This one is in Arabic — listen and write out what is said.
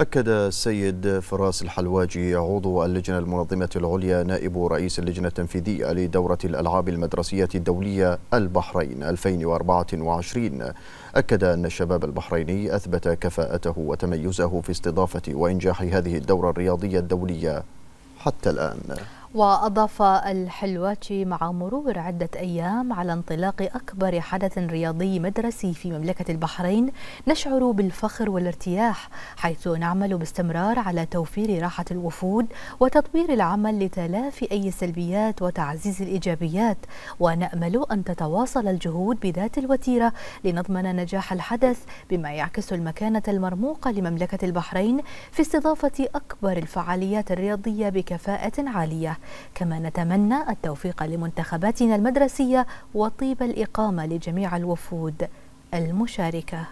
أكد السيد فراس الحلواجي عضو اللجنة المنظمة العليا نائب رئيس اللجنة التنفيذية لدورة الألعاب المدرسية الدولية البحرين 2024 أكد أن الشباب البحريني أثبت كفاءته وتميزه في استضافة وإنجاح هذه الدورة الرياضية الدولية حتى الآن وأضاف الحلواتي مع مرور عدة أيام على انطلاق أكبر حدث رياضي مدرسي في مملكة البحرين نشعر بالفخر والارتياح حيث نعمل باستمرار على توفير راحة الوفود وتطوير العمل لتلافي أي سلبيات وتعزيز الإيجابيات ونأمل أن تتواصل الجهود بذات الوتيرة لنضمن نجاح الحدث بما يعكس المكانة المرموقة لمملكة البحرين في استضافة أكبر الفعاليات الرياضية بكفاءة عالية كما نتمنى التوفيق لمنتخباتنا المدرسية وطيب الإقامة لجميع الوفود المشاركة